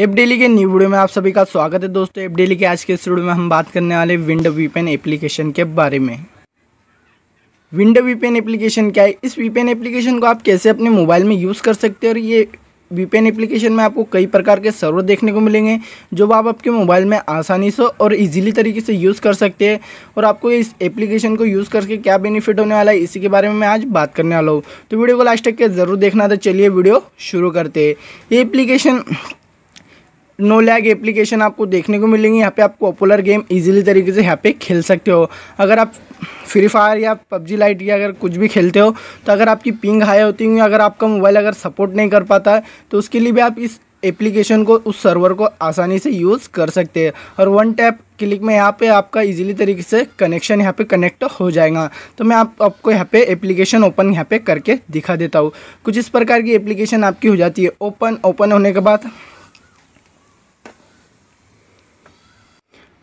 app daily के new video में आप सभी का स्वागत है दोस्तों एप डेली के आज के इस वीडियो में हम बात करने वाले विंडो वीपेन एप्लीकेशन के बारे में विंडो वीपेन एप्लीकेशन क्या है इस वीपेन एप्लीकेशन को आप कैसे अपने मोबाइल में यूज़ कर सकते हैं और ये वीपेन एप्लीकेशन में आपको कई प्रकार के सर्वर देखने को मिलेंगे जो आप आपके मोबाइल में आसानी से और इजीली तरीके से यूज़ कर सकते हैं और आपको इस एप्लीकेशन को यूज़ करके क्या बेनिफिट होने वाला है इसी के बारे में मैं आज बात करने वाला हूँ तो वीडियो को लास्ट तक के ज़रूर देखना तो चलिए वीडियो शुरू करते हैं ये एप्लीकेशन नो लैग एप्लीकेशन आपको देखने को मिलेंगी यहाँ पे आप पॉपुलर गेम इजीली तरीके से यहाँ पे खेल सकते हो अगर आप फ्री फायर या पबजी लाइट या अगर कुछ भी खेलते हो तो अगर आपकी पिंग हाई होती हुई अगर आपका मोबाइल अगर सपोर्ट नहीं कर पाता है तो उसके लिए भी आप इस एप्लीकेशन को उस सर्वर को आसानी से यूज़ कर सकते हैं और वन टैप क्लिक में यहाँ पे आपका इजीली तरीके से कनेक्शन यहाँ पे कनेक्ट हो जाएगा तो मैं आप आपको यहाँ पे एप्लीकेशन ओपन यहाँ पे करके दिखा देता हूँ कुछ इस प्रकार की एप्लीकेशन आपकी हो जाती है ओपन ओपन होने के बाद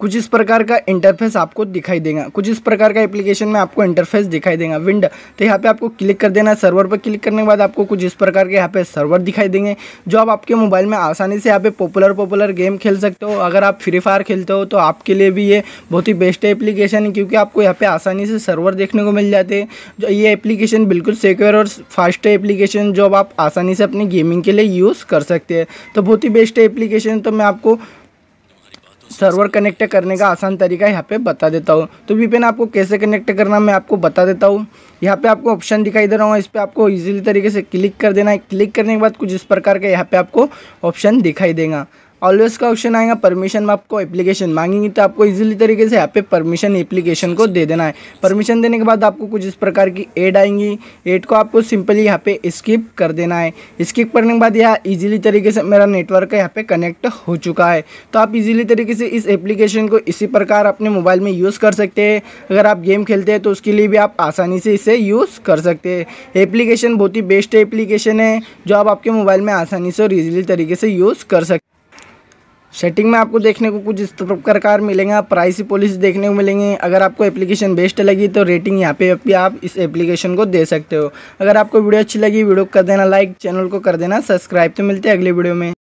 कुछ इस प्रकार का इंटरफेस आपको दिखाई देगा कुछ इस प्रकार का एप्लीकेशन में आपको इंटरफेस दिखाई देगा विंड तो यहाँ पे आपको क्लिक कर देना सर्वर पर क्लिक करने के बाद आपको कुछ इस प्रकार के यहाँ पे सर्वर दिखाई देंगे जो आप आपके मोबाइल में आसानी से यहाँ पे पॉपुलर पॉपुलर गेम खेल सकते हो अगर आप फ्री फायर खेलते हो तो आपके लिए भी ये बहुत ही बेस्ट एप्लीकेशन है क्योंकि आपको यहाँ पे आसानी से सर्वर देखने को मिल जाते हैं जो ये एप्लीकेशन बिल्कुल सिक्योर और फास्ट एप्लीकेशन जो आप आसानी से अपनी गेमिंग के लिए यूज़ कर सकते हैं तो बहुत ही बेस्ट एप्लीकेशन तो मैं आपको सर्वर कनेक्ट करने का आसान तरीका यहाँ पे बता देता हूँ तो वीपेन आपको कैसे कनेक्ट करना मैं आपको बता देता हूँ यहाँ पे आपको ऑप्शन दिखाई दे रहा हूँ इस पर आपको इजीली तरीके से क्लिक कर देना है क्लिक करने के बाद कुछ इस प्रकार के यहाँ पे आपको ऑप्शन दिखाई देगा ऑलवेज का ऑप्शन आएगा परमिशन में आपको एप्लीकेशन मांगेंगी तो आपको इजीली तरीके से यहाँ पे परमिशन एप्लीकेशन को दे देना है परमिशन देने के बाद आपको कुछ इस प्रकार की एड आएंगी एड को आपको सिंपली यहाँ पे स्किप कर देना है स्किप करने के बाद यह इजीली तरीके से मेरा नेटवर्क यहाँ पे कनेक्ट हो चुका है तो आप इजीली तरीके से इस एप्लीकेशन को इसी प्रकार अपने मोबाइल में यूज़ कर सकते हैं अगर आप गेम खेलते हैं तो उसके लिए भी आप आसानी से इसे यूज़ कर सकते हैं एप्लीकेशन बहुत ही बेस्ट एप्लीकेशन है जो आप आपके मोबाइल में आसानी से और ईजिली तरीके से यूज़ कर सकते सेटिंग में आपको देखने को कुछ इस प्रकार मिलेंगे प्राइस पॉलिसी देखने को मिलेंगे अगर आपको एप्लीकेशन बेस्ट लगी तो रेटिंग यहाँ पे भी आप इस एप्लीकेशन को दे सकते हो अगर आपको वीडियो अच्छी लगी वीडियो को कर देना लाइक चैनल को कर देना सब्सक्राइब तो मिलते हैं अगले वीडियो में